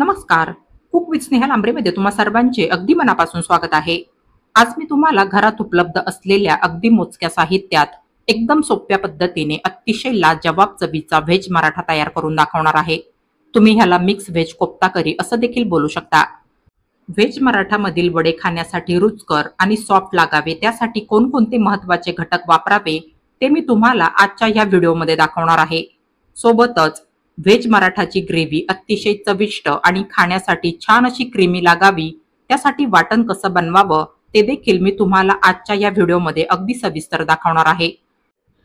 नमस्कार cook with Sneha लांबरेमध्ये तुम्हा सर्वांचे अगदी मनापासून स्वागत आहे आज मी तुम्हाला घरात उपलब्ध असलेल्या अगदी मोजक्या साहित्यात एकदम सोप्या पद्धतीने अतिशय लाजवाब चवीचा व्हेज मराठा तयार करून दाखवणार आहे तुम्ही ह्याला मिक्स व्हेज कोप्ता करी असं देखील बोलू शकता व्हेज मराठामधील वडे खाण्यासाठी रुचकर आणि सॉफ्ट लागावे त्यासाठी कोणकोणते महत्वाचे घटक वापरावे ते मी तुम्हाला आजच्या ह्या व्हिडिओमध्ये दाखवणार आहे सोबतच व्हेज मराठाची ग्रेव्ही अतिशय चविष्ट आणि खाण्यासाठी छान अशी क्रीमी लागावी त्यासाठी वाटण कसं बनवावं ते देखील मी तुम्हाला आजच्या या व्हिडिओमध्ये अगदी सविस्तर दाखवणार आहे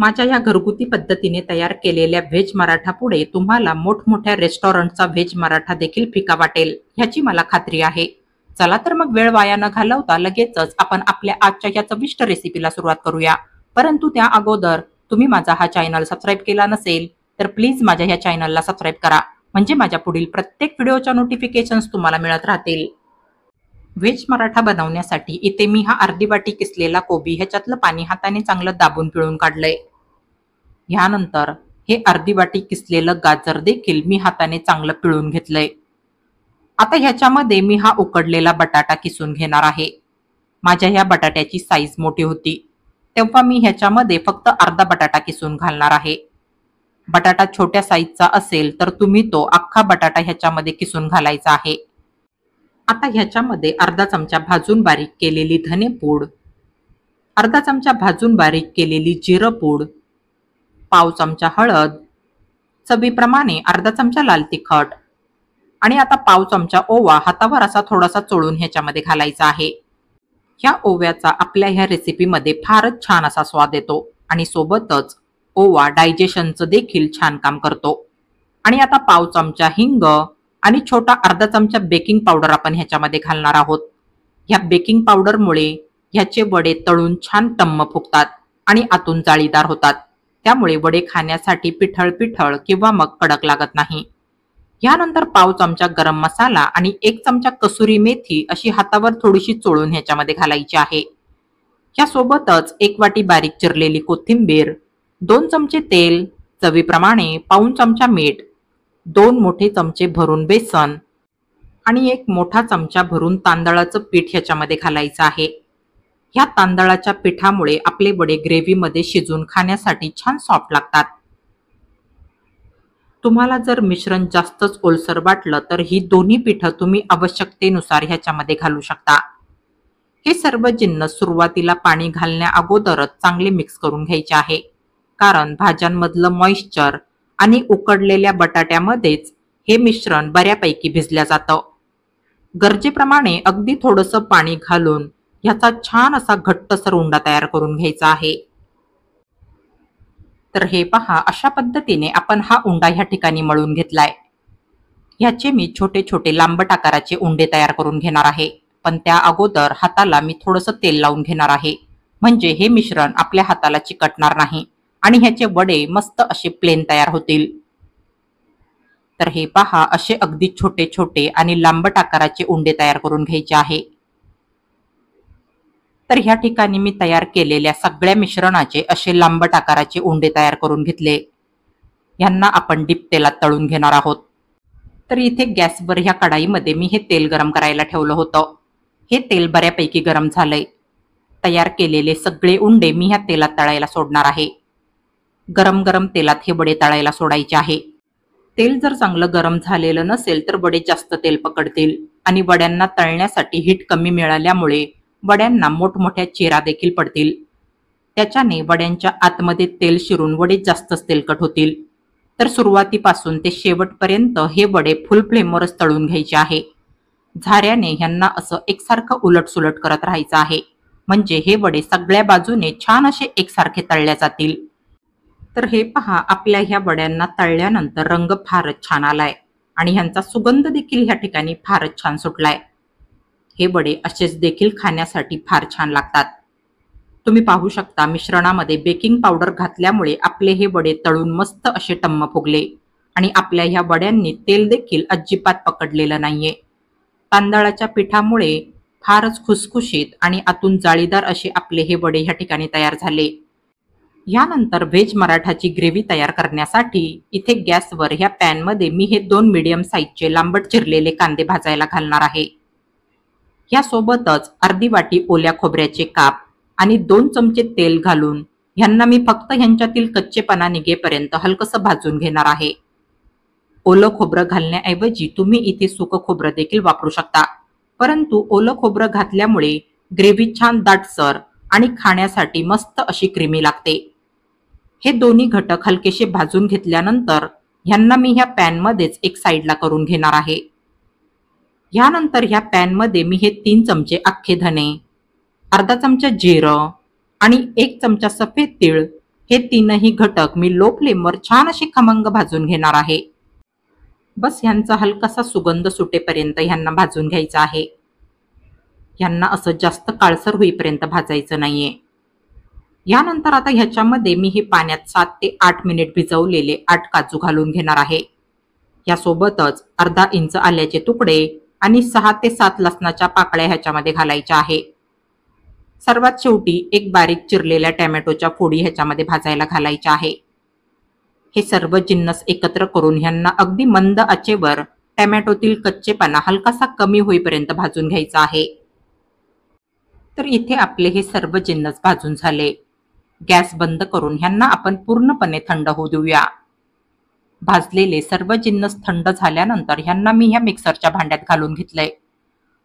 माझ्या या घरगुती पद्धतीने तयार केलेल्या व्हेज मराठा पुढे तुम्हाला मोठमोठ्या रेस्टॉरंटचा व्हेज मराठा देखील फिका वाटेल ह्याची मला खात्री आहे चला तर मग वेळ वाया न घालवता लगेचच आपण आपल्या आजच्या या चविष्ट रेसिपीला सुरुवात करूया परंतु त्या अगोदर तुम्ही माझा हा चॅनल सबस्क्राईब केला नसेल तर प्लीज माझ्या ह्या चॅनलला सबस्क्राईब करा म्हणजे माझ्या पुढील प्रत्येक व्हिडिओच्या नोटिफिकेशन्स तुम्हाला मिळत राहतील व्हेज मराठा बनवण्यासाठी इथे मी हा अर्धी वाटी किसलेला कोबी ह्याच्यातलं पाणी हाताने चांगलं दाबून पिळून काढलंय ह्यानंतर हे अर्धी वाटी किसलेलं गाजर देखील मी हाताने चांगलं पिळून घेतलंय आता ह्याच्यामध्ये मी हा उकडलेला बटाटा किसून घेणार आहे माझ्या ह्या बटाट्याची साईज मोठी होती तेव्हा मी ह्याच्यामध्ये फक्त अर्धा बटाटा किसून घालणार आहे बटाटा छोट्या साईजचा असेल तर तुम्ही तो अख्खा बटाटा ह्याच्यामध्ये किसून घालायचा आहे आता ह्याच्यामध्ये अर्धा चमचा भाजून बारीक केलेली धने पूड अर्धा चमचा भाजून बारीक केलेली जिरं पूड पाव चमचा हळद चवीप्रमाणे अर्धा चमचा लाल तिखट आणि आता पाव चमचा ओवा हातावर असा थोडासा चोळून ह्याच्यामध्ये घालायचा आहे ह्या ओव्याचा आपल्या ह्या रेसिपीमध्ये फारच छान असा स्वाद येतो आणि सोबतच ओवा डायजेशनचं देखील छान काम करतो आणि आता पाव चमचा हिंग आणि छोटा अर्धा चमचा बेकिंग पावडर आपण ह्याच्यामध्ये घालणार आहोत ह्या बेकिंग पावडरमुळे ह्याचे वडे तळून छान टम्म फुगतात आणि आतून जाळीदार होतात त्यामुळे वडे खाण्यासाठी पिठळ पिठळ किंवा मग कडक लागत नाही यानंतर पाव चमचा गरम मसाला आणि एक चमचा कसुरी मेथी अशी हातावर थोडीशी चोळून ह्याच्यामध्ये घालायची आहे यासोबतच एक वाटी बारीक चिरलेली कोथिंबीर दोन चमचे तेल चवीप्रमाणे पाऊन चमचा मीठ दोन मोठे चमचे भरून बेसन आणि एक मोठा चमचा भरून तांदळाचं पीठ ह्याच्यामध्ये घालायचं आहे ह्या तांदळाच्या पिठामुळे आपले वडे ग्रेव्हीमध्ये शिजून खाण्यासाठी छान सॉफ्ट लागतात तुम्हाला जर मिश्रण जास्तच ओलसर वाटलं तर ही दोन्ही पिठं तुम्ही आवश्यकतेनुसार ह्याच्यामध्ये घालू शकता हे सर्व जिन्न सुरुवातीला पाणी घालण्या अगोदरच चांगले मिक्स करून घ्यायचे आहे कारण भाज्यांमधलं मॉइश्चर आणि उकडलेल्या बटाट्यामध्येच हे मिश्रण बऱ्यापैकी भिजल्या जातं गरजेप्रमाणे अगदी थोडंसं पाणी घालून ह्याचा छान असा घट्टसर उंडा तयार करून घ्यायचा आहे तर हे पहा अशा पद्धतीने आपण हा उंडा ह्या ठिकाणी मळून घेतलाय ह्याचे मी छोटे छोटे लांबट आकाराचे उंडे तयार करून घेणार आहे पण त्या अगोदर हाताला मी थोडंसं तेल लावून घेणार आहे म्हणजे हे मिश्रण आपल्या हाताला चिकटणार नाही आणि ह्याचे वडे मस्त असे प्लेन तयार होतील तर हे पहा असे अगदी छोटे छोटे आणि लांबट आकाराचे उंडे तयार करून घ्यायचे आहे तर ह्या ठिकाणी मी तयार केलेल्या सगळ्या मिश्रणाचे असे लांबट आकाराचे उंडे तयार करून घेतले यांना आपण डीप तेलात तळून घेणार आहोत तर इथे गॅसवर ह्या कढाईमध्ये मी हे तेल गरम करायला ठेवलं होतं हे तेल बऱ्यापैकी गरम झालंय तयार केलेले सगळे उंडे मी ह्या तेलात तळायला सोडणार आहे गरम गरम तेलात हे बडे तळायला सोडायचे आहे तेल जर चांगलं गरम झालेलं नसेल तर बडे जास्त तेल पकडतील आणि वड्यांना तळण्यासाठी हिट कमी मिळाल्यामुळे वड्यांना मोठमोठ्या चेहरा देखील पडतील त्याच्याने वड्यांच्या आतमध्ये तेल शिरून वडे जास्तच तेलकट होतील तर सुरुवातीपासून ते शेवटपर्यंत हे वडे फुल फ्लेमवरच तळून घ्यायचे आहे झाऱ्याने ह्यांना असं एकसारखं उलटसुलट करत राहायचं आहे म्हणजे हे वडे सगळ्या बाजूने छान असे एकसारखे तळल्या जातील तर हे पहा आपल्या ह्या वड्यांना तळल्यानंतर रंग फारच छान आलाय आणि ह्यांचा सुगंध देखील ह्या ठिकाणी फारच छान सुटलाय हे वडे असेच देखील खाण्यासाठी फार छान लागतात तुम्ही पाहू शकता मिश्रणामध्ये बेकिंग पावडर घातल्यामुळे आपले हे वडे तळून मस्त असे टम्म फुगले आणि आपल्या ह्या वड्यांनी तेल देखील अजिबात पकडलेलं नाहीये तांदळाच्या पिठामुळे फारच खुसखुशीत आणि आतून जाळीदार असे आपले हे वडे ह्या ठिकाणी तयार झाले यानंतर व्हेज मराठाची ग्रेव्ही तयार करण्यासाठी इथे गॅसवर ह्या पॅनमध्ये मी हे दोन मिडियम साईजचे लांबट चिरलेले कांदे भाजायला घालणार आहे यासोबतच अर्धी वाटी ओल्या खोबऱ्याचे काप आणि दोन चमचे तेल घालून ह्यांना मी फक्त ह्यांच्यातील कच्चेपणा निघेपर्यंत हलकस भाजून घेणार आहे ओलं खोबरं घालण्याऐवजी तुम्ही इथे सुक खोबरं देखील वापरू शकता परंतु ओलं खोबरं घातल्यामुळे ग्रेव्ही छान दाटसर आणि खाण्यासाठी मस्त अशी क्रीमी लागते हे दोन्ही घटक हलकेसे भाजून घेतल्यानंतर ह्यांना मी ह्या पॅनमध्येच एक साईडला करून घेणार आहे ह्यानंतर ह्या पॅनमध्ये मी हे तीन चमचे अख्खे धने अर्धा चमचा जिरं आणि एक चमचा सफेद तीळ हे तीनही घटक मी लो फ्लेमवर छान असे खमंग भाजून घेणार आहे बस ह्यांचा हलकासा सुगंध सुटेपर्यंत ह्यांना भाजून घ्यायचा आहे ह्यांना असं जास्त काळसर होईपर्यंत भाजायचं नाहीये यानंतर आता ह्याच्यामध्ये मी हे पाण्यात सात ते आठ मिनिट भिजवलेले आठ काजू घालून घेणार आहे यासोबतच अर्धा इंच आल्याचे तुकडे आणि सहा ते सात लसणाच्या पाकळ्या ह्याच्यामध्ये घालायच्या आहे सर्वात शेवटी एक बारीक चिरलेल्या टॅमॅटोच्या फोडी ह्याच्यामध्ये भाजायला घालायच्या आहे हे सर्व जिन्नस एकत्र करून ह्यांना अगदी मंद आचेवर टॅमॅटोतील कच्चेपणा हलकासा कमी होईपर्यंत भाजून घ्यायचा आहे तर इथे आपले हे सर्व जिन्नस भाजून झाले गॅस बंद करून ह्यांना आपण पूर्णपणे थंड होऊ देऊया भाजलेले सर्व जिन्नस थंड झाल्यानंतर ह्यांना मी ह्या मिक्सरच्या भांड्यात घालून घेतलंय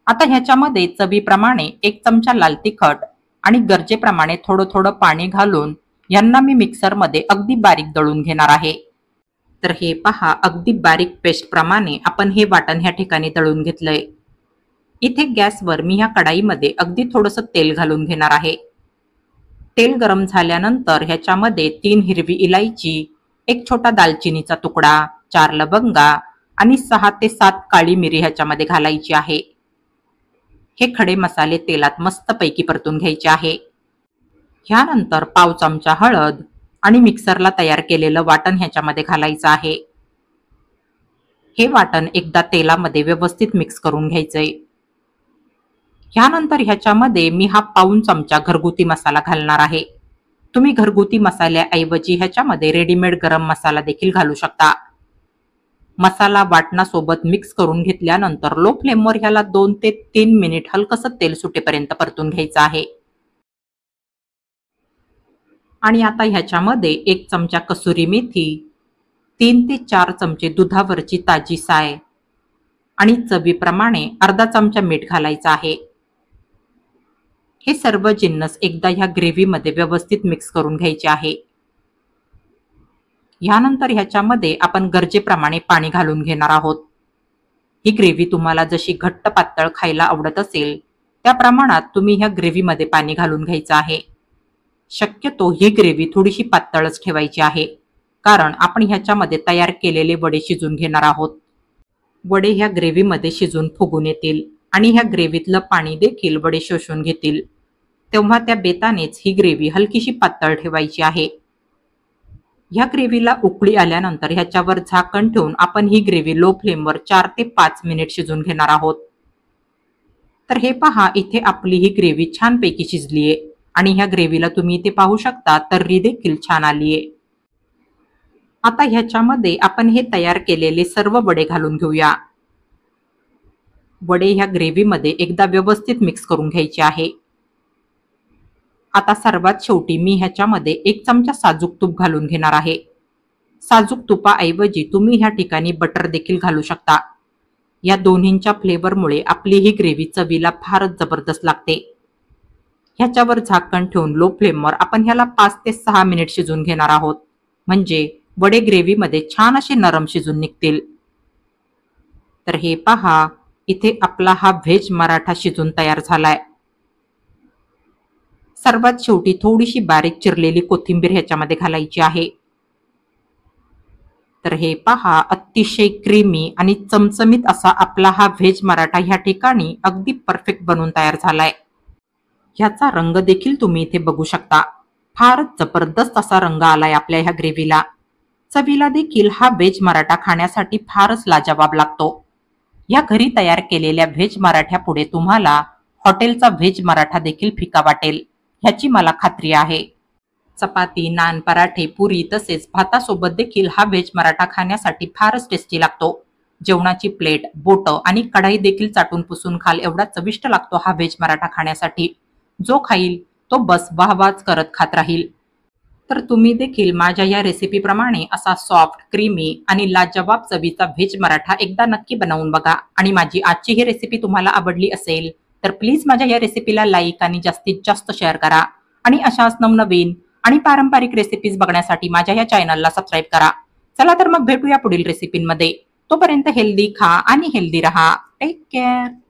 आता ह्याच्यामध्ये चवीप्रमाणे एक चमचा लाल तिखट आणि गरजेप्रमाणे थोडं थोडं पाणी घालून यांना मी मिक्सरमध्ये अगदी बारीक दळून घेणार आहे तर हे पहा अगदी बारीक पेस्टप्रमाणे आपण हे वाटण ह्या ठिकाणी दळून घेतलंय इथे गॅसवर मी ह्या कढाईमध्ये अगदी थोडंसं तेल घालून घेणार आहे तेल गरम झाल्यानंतर ह्याच्यामध्ये तीन हिरवी इलायची एक छोटा दालचिनीचा तुकडा चार लवंगा आणि सहा ते सात काळी मिरी ह्याच्यामध्ये घालायची आहे हे खडे मसाले तेलात मस्तपैकी परतून घ्यायचे आहे ह्यानंतर पाव चमचा हळद आणि मिक्सरला तयार केलेलं वाटण ह्याच्यामध्ये घालायचं आहे हे वाटण एकदा तेलामध्ये व्यवस्थित मिक्स करून घ्यायचंय ह्यानंतर ह्याच्यामध्ये मी हा पाऊन चमचा घरगुती मसाला घालणार आहे तुम्ही घरगुती मसाल्याऐवजी ह्याच्यामध्ये रेडीमेड गरम मसाला देखील घालू शकता मसाला वाटणासोबत मिक्स करून घेतल्यानंतर लो फ्लेमवर ह्याला दोन ते तीन मिनिट हलकसं तेल सुटेपर्यंत परतून घ्यायचं आहे आणि आता ह्याच्यामध्ये एक चमचा कसुरी मेथी तीन ते चार चमचे दुधावरची ताजी साय आणि चवीप्रमाणे अर्धा चमचा मीठ घालायचा आहे हे सर्व जिन्नस एकदा ह्या ग्रेव्हीमध्ये व्यवस्थित मिक्स करून घ्यायचे आहे ह्यानंतर ह्याच्यामध्ये आपण गरजेप्रमाणे पाणी घालून घेणार आहोत ही ग्रेव्ही तुम्हाला जशी घट्ट पातळ खायला आवडत असेल त्या प्रमाणात तुम्ही ह्या ग्रेव्हीमध्ये पाणी घालून घ्यायचं आहे शक्यतो ही ग्रेव्ही थोडीशी पातळच ठेवायची आहे कारण आपण ह्याच्यामध्ये तयार केलेले वडे शिजून घेणार आहोत वडे ह्या ग्रेव्हीमध्ये शिजून फुगून येतील आणि ह्या ग्रेव्हीतलं पाणी देखील वडे शोषून घेतील तेव्हा त्या बेतानेच ही ग्रेव्ही हलकीशी पातळ ठेवायची आहे ह्या ग्रेव्हीला उकळी आल्यानंतर ह्याच्यावर झाकण ठेवून आपण ही ग्रेव्ही लो फ्लेमवर चार ते पाच मिनिट शिजून घेणार आहोत तर हे पहा इथे आपली ही ग्रेव्ही छानपैकी शिजली आहे आणि ह्या ग्रेव्हीला तुम्ही इथे पाहू शकता तर्री देखील छान आलीये आता ह्याच्यामध्ये आपण हे तयार केलेले सर्व वडे घालून घेऊया वडे ह्या ग्रेव्हीमध्ये एकदा व्यवस्थित मिक्स करून घ्यायचे आहे आता सर्वात शेवटी मी ह्याच्यामध्ये एक चमचा साजूक तूप घालून घेणार आहे साजूक तुपाऐवजी तुम्ही ह्या ठिकाणी बटर देखील घालू शकता या दोन्हींच्या फ्लेवरमुळे आपली ही ग्रेव्ही चवीला फारच जबरदस्त लागते ह्याच्यावर झाकण ठेवून लो फ्लेमवर आपण ह्याला पाच ते सहा मिनिट शिजून घेणार आहोत म्हणजे वडे ग्रेव्हीमध्ये छान असे नरम शिजून निघतील तर हे पहा इथे आपला हा व्हेज मराठा शिजून तयार झालाय सर्वात शेवटी थोडीशी बारीक चिरलेली कोथिंबीर ह्याच्यामध्ये घालायची आहे तर हे पहा अतिशय क्रीमी आणि चमचमीत असा आपला हा व्हेज मराठा ह्या ठिकाणी अगदी परफेक्ट बनून तयार झालाय ह्याचा रंग देखील तुम्ही इथे बघू शकता फारच जबरदस्त असा रंग आलाय आपल्या ह्या ग्रेव्हीला चवीला देखील हा व्हेज मराठा खाण्यासाठी फारच लाजवाब लागतो या घरी तयार केलेल्या व्हेज मराठ्या पुढे तुम्हाला हॉटेलचा व्हेज मराठा देखील फिका वाटेल ह्याची मला खात्री आहे चपाती नान पराठे पुरी तसेच भातासोबत देखील हा व्हेज मराठा खाण्यासाठी फारच टेस्टी लागतो जेवणाची प्लेट बोट आणि कढाई देखील चाटून पुसून खाल एवढा चविष्ट लागतो हा व्हेज मराठा खाण्यासाठी जो खाईल तो बस वाहवाच करत खात राहील तर तुम्ही देखील माझ्या या रेसिपीप्रमाणे असा सॉफ्ट क्रीमी आणि लाजवाब चवीचा व्हेज मराठा एकदा नक्की बनवून बघा आणि माझी आजची ही रेसिपी तुम्हाला आवडली असेल तर प्लीज माझ्या या रेसिपीला लाईक आणि जास्तीत जास्त शेअर करा आणि अशाच नवनवीन आणि पारंपरिक रेसिपीज बघण्यासाठी माझ्या या चॅनलला सबस्क्राईब करा चला तर मग भेटूया पुढील रेसिपींमध्ये तोपर्यंत हेल्दी खा आणि हेल्दी रहा टेक केअर